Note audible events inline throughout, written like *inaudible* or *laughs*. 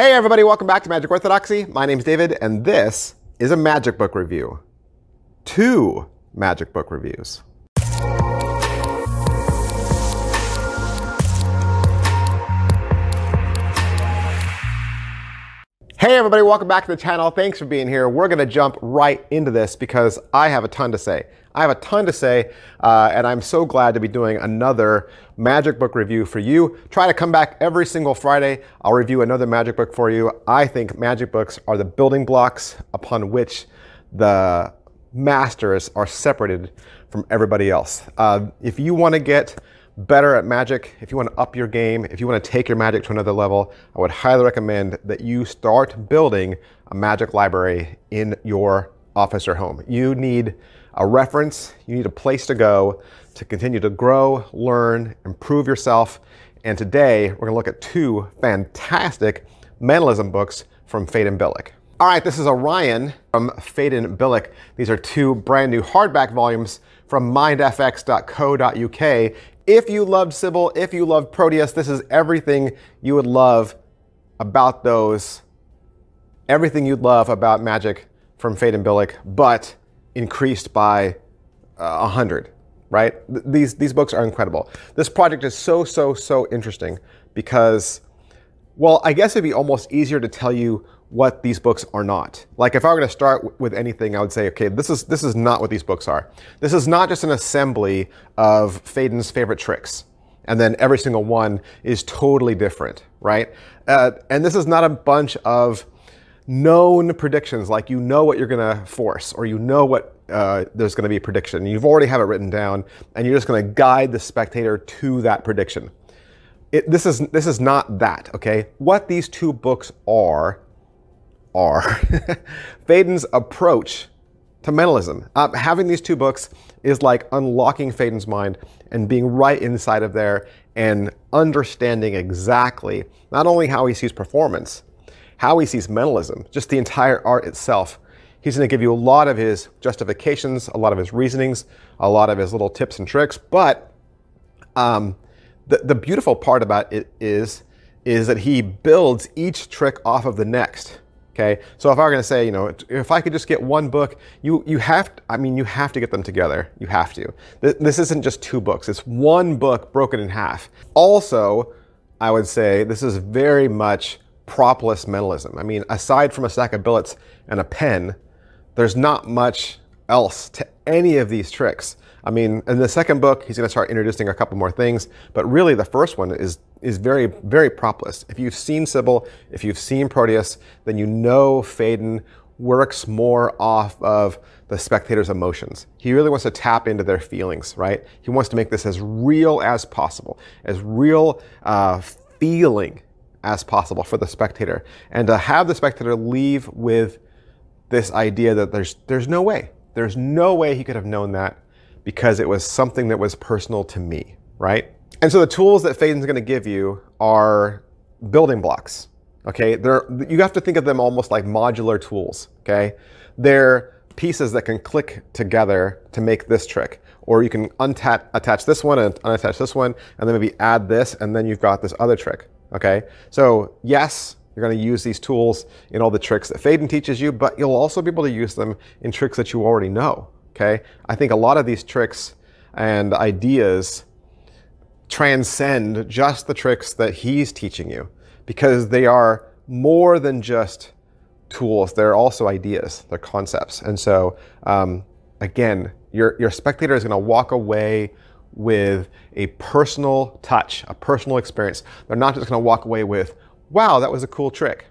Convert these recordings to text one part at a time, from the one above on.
Hey everybody, welcome back to Magic Orthodoxy. My name's David, and this is a magic book review. Two magic book reviews. Hey everybody, welcome back to the channel. Thanks for being here. We're gonna jump right into this because I have a ton to say. I have a ton to say, uh, and I'm so glad to be doing another magic book review for you. Try to come back every single Friday. I'll review another magic book for you. I think magic books are the building blocks upon which the masters are separated from everybody else. Uh, if you wanna get better at magic, if you want to up your game, if you want to take your magic to another level, I would highly recommend that you start building a magic library in your office or home. You need a reference, you need a place to go to continue to grow, learn, improve yourself. And today we're going to look at two fantastic mentalism books from Faden Billick. All right, this is Orion from Faden Billick. These are two brand new hardback volumes from mindfx.co.uk if you loved Sybil, if you loved Proteus, this is everything you would love about those, everything you'd love about magic from Fate and Billick, but increased by uh, 100, right? Th these, these books are incredible. This project is so, so, so interesting because well, I guess it'd be almost easier to tell you what these books are not. Like if I were going to start with anything, I would say, okay, this is this is not what these books are. This is not just an assembly of Faden's favorite tricks, and then every single one is totally different, right? Uh, and this is not a bunch of known predictions, like you know what you're going to force, or you know what uh, there's going to be a prediction. You've already have it written down, and you're just going to guide the spectator to that prediction it, this, is, this is not that, okay? What these two books are, are *laughs* Faden's approach to mentalism. Uh, having these two books is like unlocking Faden's mind and being right inside of there and understanding exactly not only how he sees performance, how he sees mentalism, just the entire art itself. He's going to give you a lot of his justifications, a lot of his reasonings, a lot of his little tips and tricks, but um, the, the beautiful part about it is, is that he builds each trick off of the next. Okay, so if I were going to say, you know, if I could just get one book, you you have, to, I mean, you have to get them together. You have to. This, isn't just two books. It's one book broken in half. Also, I would say this is very much propless mentalism. I mean, aside from a stack of billets and a pen, there's not much else to any of these tricks. I mean, in the second book, he's going to start introducing a couple more things, but really the first one is is very very propless. If you've seen Sybil, if you've seen Proteus, then you know Faden works more off of the spectator's emotions. He really wants to tap into their feelings, right? He wants to make this as real as possible, as real uh, feeling as possible for the spectator, and to have the spectator leave with this idea that there's there's no way, there's no way he could have known that because it was something that was personal to me, right? And so the tools that Faden's going to give you are building blocks. Okay, they're you have to think of them almost like modular tools. Okay, they're pieces that can click together to make this trick, or you can untap attach this one and unattach this one, and then maybe add this, and then you've got this other trick. Okay, so yes, you're going to use these tools in all the tricks that Faden teaches you, but you'll also be able to use them in tricks that you already know. Okay, I think a lot of these tricks and ideas transcend just the tricks that he's teaching you because they are more than just tools. They're also ideas, they're concepts. And so, um, again, your, your spectator is going to walk away with a personal touch, a personal experience. They're not just going to walk away with, wow, that was a cool trick,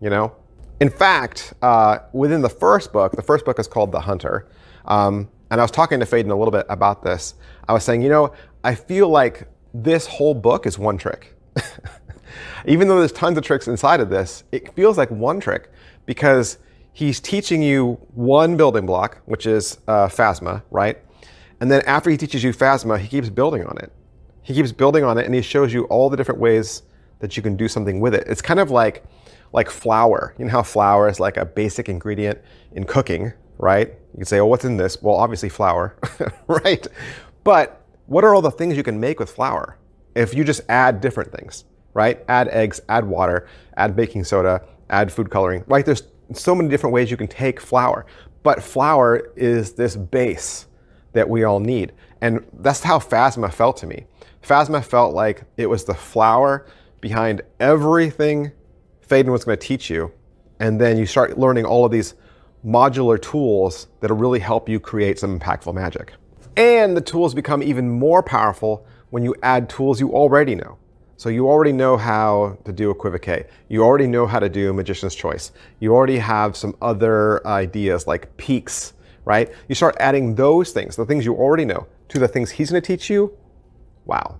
you know? In fact, uh, within the first book, the first book is called The Hunter. Um, and I was talking to Faden a little bit about this. I was saying, you know, I feel like this whole book is one trick. *laughs* Even though there's tons of tricks inside of this, it feels like one trick because he's teaching you one building block, which is uh, Phasma, right? And then after he teaches you Phasma, he keeps building on it. He keeps building on it and he shows you all the different ways that you can do something with it. It's kind of like like flour. You know how flour is like a basic ingredient in cooking, right? You can say, oh, what's in this? Well, obviously flour, *laughs* right? But what are all the things you can make with flour if you just add different things, right? Add eggs, add water, add baking soda, add food coloring. Right? there's so many different ways you can take flour, but flour is this base that we all need. And that's how Phasma felt to me. Phasma felt like it was the flour behind everything Faden was going to teach you. And then you start learning all of these modular tools that'll really help you create some impactful magic. And the tools become even more powerful when you add tools you already know. So you already know how to do equivocate. You already know how to do magician's choice. You already have some other ideas like peaks, right? You start adding those things, the things you already know, to the things he's going to teach you. Wow.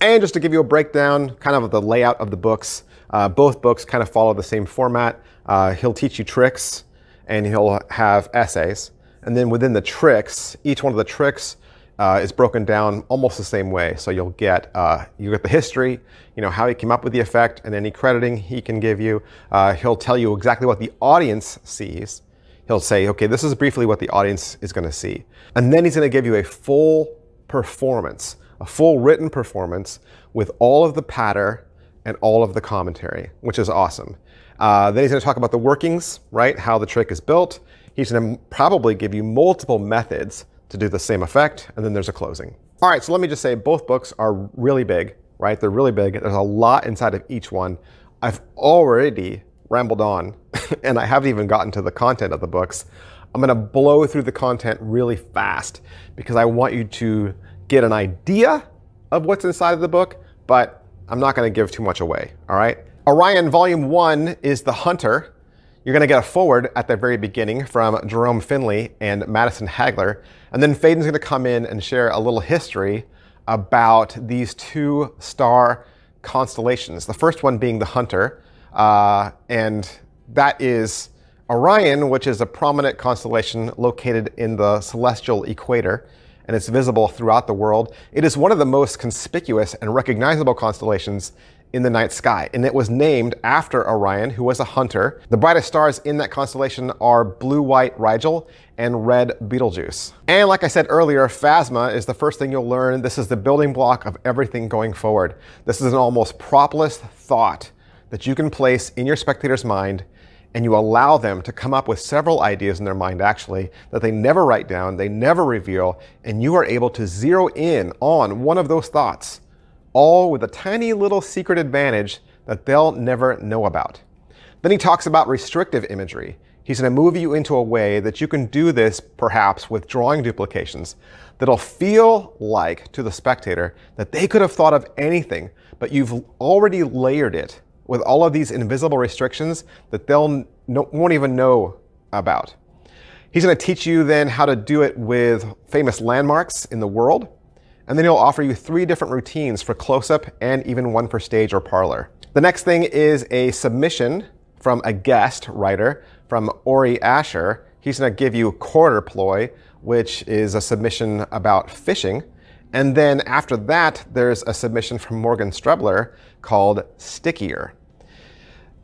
And just to give you a breakdown, kind of the layout of the books, uh, both books kind of follow the same format. Uh, he'll teach you tricks, and he'll have essays. And then within the tricks, each one of the tricks uh, is broken down almost the same way. So you'll get uh, you get the history, you know how he came up with the effect, and any crediting he can give you. Uh, he'll tell you exactly what the audience sees. He'll say, okay, this is briefly what the audience is going to see, and then he's going to give you a full performance, a full written performance with all of the patter and all of the commentary, which is awesome. Uh, then he's gonna talk about the workings, right? How the trick is built. He's gonna probably give you multiple methods to do the same effect, and then there's a closing. All right, so let me just say both books are really big, right? They're really big. There's a lot inside of each one. I've already rambled on, *laughs* and I haven't even gotten to the content of the books. I'm gonna blow through the content really fast because I want you to get an idea of what's inside of the book, but I'm not gonna give too much away, all right? Orion Volume 1 is The Hunter. You're going to get a forward at the very beginning from Jerome Finley and Madison Hagler. And then Faden's going to come in and share a little history about these two star constellations. The first one being the Hunter, uh, and that is Orion, which is a prominent constellation located in the celestial equator, and it's visible throughout the world. It is one of the most conspicuous and recognizable constellations in the night sky, and it was named after Orion, who was a hunter. The brightest stars in that constellation are blue white Rigel and red Betelgeuse. And like I said earlier, Phasma is the first thing you'll learn. This is the building block of everything going forward. This is an almost propless thought that you can place in your spectator's mind and you allow them to come up with several ideas in their mind actually that they never write down, they never reveal, and you are able to zero in on one of those thoughts all with a tiny little secret advantage that they'll never know about. Then he talks about restrictive imagery. He's going to move you into a way that you can do this, perhaps, with drawing duplications that'll feel like to the spectator that they could have thought of anything, but you've already layered it with all of these invisible restrictions that they'll no, won't even know about. He's going to teach you then how to do it with famous landmarks in the world and then he'll offer you three different routines for close-up and even one for stage or parlor. The next thing is a submission from a guest writer from Ori Asher. He's gonna give you quarter ploy, which is a submission about fishing. And then after that, there's a submission from Morgan Strebler called Stickier.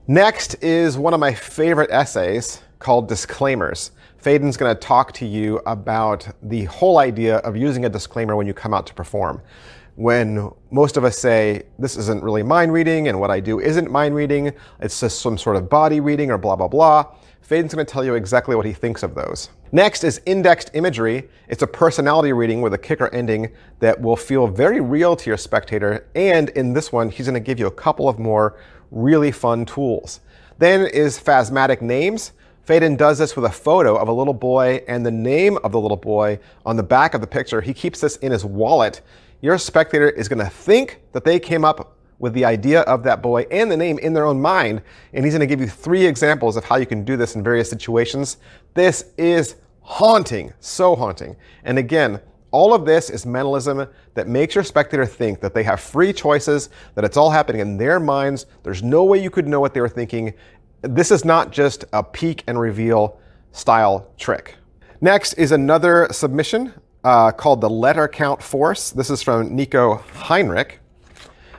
Next is one of my favorite essays called Disclaimers. Faden's going to talk to you about the whole idea of using a disclaimer when you come out to perform. When most of us say, this isn't really mind reading and what I do isn't mind reading, it's just some sort of body reading or blah, blah, blah, Faden's going to tell you exactly what he thinks of those. Next is indexed imagery. It's a personality reading with a kicker ending that will feel very real to your spectator. And in this one, he's going to give you a couple of more really fun tools. Then is phasmatic names. Faden does this with a photo of a little boy and the name of the little boy on the back of the picture. He keeps this in his wallet. Your spectator is going to think that they came up with the idea of that boy and the name in their own mind. And he's going to give you three examples of how you can do this in various situations. This is haunting, so haunting. And again, all of this is mentalism that makes your spectator think that they have free choices, that it's all happening in their minds. There's no way you could know what they were thinking, this is not just a peek and reveal style trick. Next is another submission uh, called the letter count force. This is from Nico Heinrich.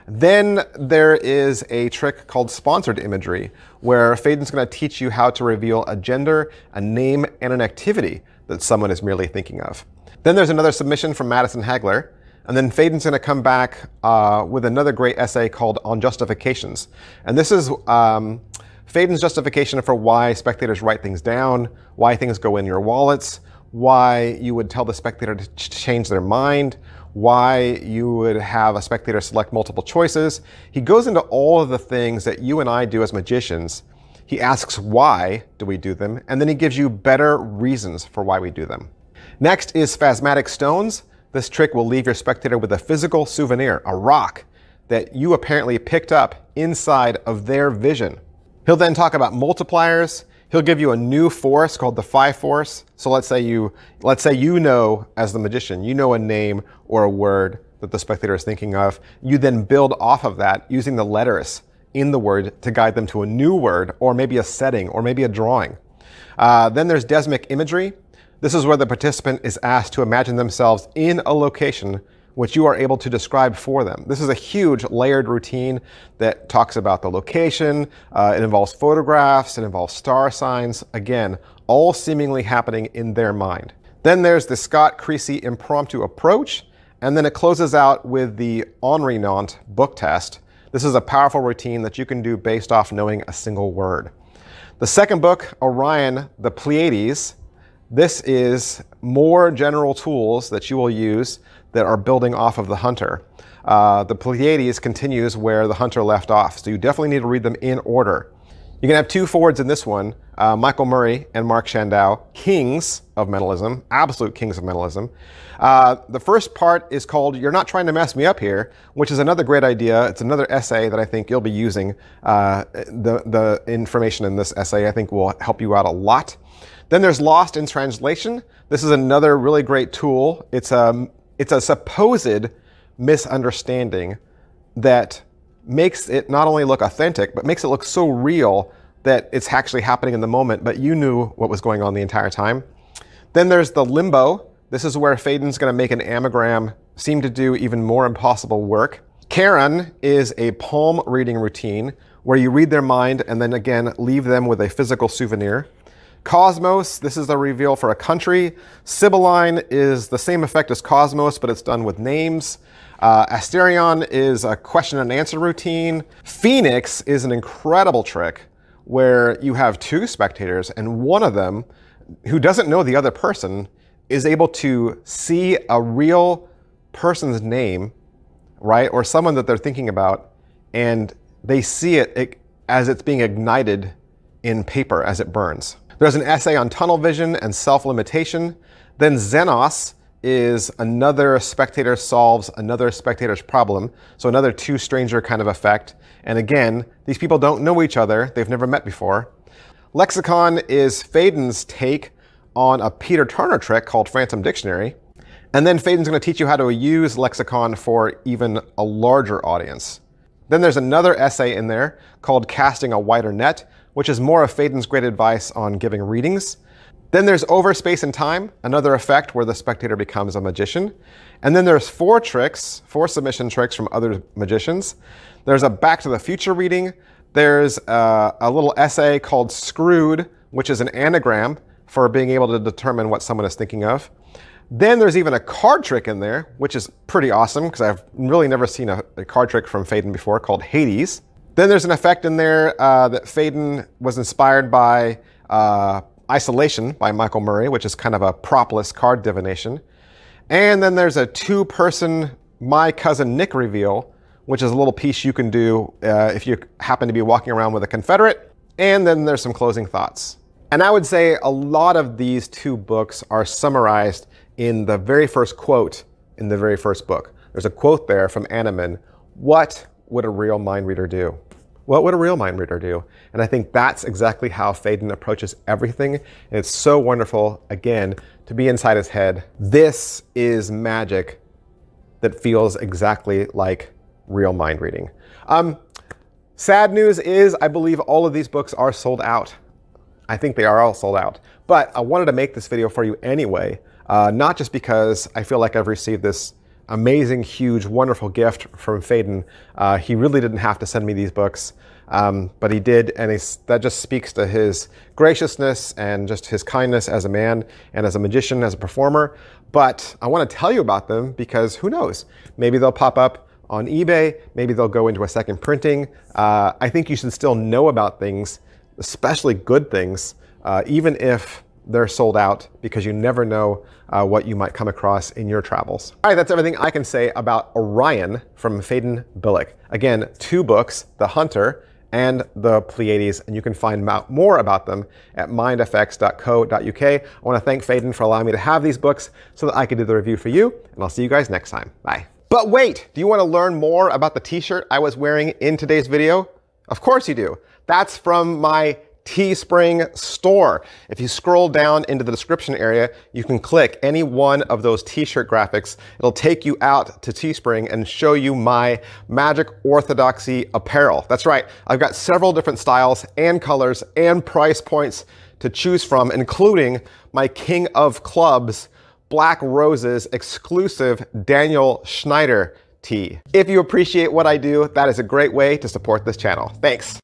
Then there is a trick called sponsored imagery, where Faden's going to teach you how to reveal a gender, a name, and an activity that someone is merely thinking of. Then there's another submission from Madison Hagler. And then Faden's going to come back uh, with another great essay called On Justifications. And this is um, Faden's justification for why spectators write things down, why things go in your wallets, why you would tell the spectator to ch- change their mind, why you would have a spectator select multiple choices. He goes into all of the things that you and I do as magicians. He asks why do we do them, and then he gives you better reasons for why we do them. Next is Phasmatic Stones. This trick will leave your spectator with a physical souvenir, a rock, that you apparently picked up inside of their vision. He'll then talk about multipliers. He'll give you a new force called the phi force. So let's say you, let's say you know as the magician, you know a name or a word that the spectator is thinking of. You then build off of that using the letters in the word to guide them to a new word or maybe a setting or maybe a drawing. Uh, then there's desmic imagery. This is where the participant is asked to imagine themselves in a location which you are able to describe for them. This is a huge layered routine that talks about the location, uh, it involves photographs, it involves star signs, again, all seemingly happening in their mind. Then there's the Scott Creasy impromptu approach, and then it closes out with the Henri Nant book test. This is a powerful routine that you can do based off knowing a single word. The second book, Orion, the Pleiades, this is more general tools that you will use that are building off of the hunter. Uh, the Pleiades continues where the hunter left off, so you definitely need to read them in order. You can have two forwards in this one, uh, Michael Murray and Mark Shandow, kings of mentalism, absolute kings of mentalism. Uh, the first part is called You're Not Trying to Mess Me Up Here, which is another great idea. It's another essay that I think you'll be using. Uh, the, the information in this essay, I think, will help you out a lot. Then there's Lost in Translation. This is another really great tool. It's a um, it's a supposed misunderstanding that makes it not only look authentic, but makes it look so real that it's actually happening in the moment, but you knew what was going on the entire time. Then there's the limbo. This is where Faden's going to make an amagram seem to do even more impossible work. Karen is a palm reading routine where you read their mind and then again leave them with a physical souvenir. Cosmos, this is a reveal for a country. Sibylline is the same effect as Cosmos, but it's done with names. Uh, Asterion is a question and answer routine. Phoenix is an incredible trick where you have two spectators and one of them, who doesn't know the other person, is able to see a real person's name, right, or someone that they're thinking about, and they see it, it as it's being ignited in paper as it burns. There's an essay on tunnel vision and self-limitation. Then Xenos is another spectator solves another spectator's problem. So another two stranger kind of effect. And again, these people don't know each other. They've never met before. Lexicon is Faden's take on a Peter Turner trick called Phantom Dictionary. And then Faden's going to teach you how to use lexicon for even a larger audience. Then there's another essay in there called Casting a Wider Net, which is more of Faden's great advice on giving readings. Then there's Over Space and Time, another effect where the spectator becomes a magician. And then there's four tricks, four submission tricks from other magicians. There's a Back to the Future reading. There's a, uh, a little essay called Screwed, which is an anagram for being able to determine what someone is thinking of. Then there's even a card trick in there, which is pretty awesome because I've really never seen a, a, card trick from Faden before called Hades, then there's an effect in there uh, that Faden was inspired by uh, Isolation by Michael Murray, which is kind of a propless card divination. And then there's a two-person My Cousin Nick reveal, which is a little piece you can do uh, if you happen to be walking around with a Confederate. And then there's some closing thoughts. And I would say a lot of these two books are summarized in the very first quote in the very first book. There's a quote there from Animan, what would a real mind reader do? what would a real mind reader do? And I think that's exactly how Faden approaches everything. And it's so wonderful, again, to be inside his head. This is magic that feels exactly like real mind reading. Um, sad news is, I believe all of these books are sold out. I think they are all sold out. But I wanted to make this video for you anyway, uh, not just because I feel like I've received this amazing, huge, wonderful gift from Faden. Uh, he really didn't have to send me these books, um, but he did, and that just speaks to his graciousness and just his kindness as a man and as a magician, as a performer. But I want to tell you about them because who knows? Maybe they'll pop up on eBay. Maybe they'll go into a second printing. Uh, I think you should still know about things, especially good things, uh, even if they're sold out because you never know uh, what you might come across in your travels. All right, that's everything I can say about Orion from Faden Billick. Again, two books, The Hunter and the Pleiades, and you can find out more about them at mindfx.co.uk. I want to thank Faden for allowing me to have these books so that I could do the review for you, and I'll see you guys next time. Bye. But wait, do you want to learn more about the t-shirt I was wearing in today's video? Of course you do. That's from my Teespring store. If you scroll down into the description area, you can click any one of those t-shirt graphics. It'll take you out to Teespring and show you my Magic Orthodoxy apparel. That's right, I've got several different styles and colors and price points to choose from, including my King of Clubs Black Roses exclusive Daniel Schneider tee. If you appreciate what I do, that is a great way to support this channel. Thanks.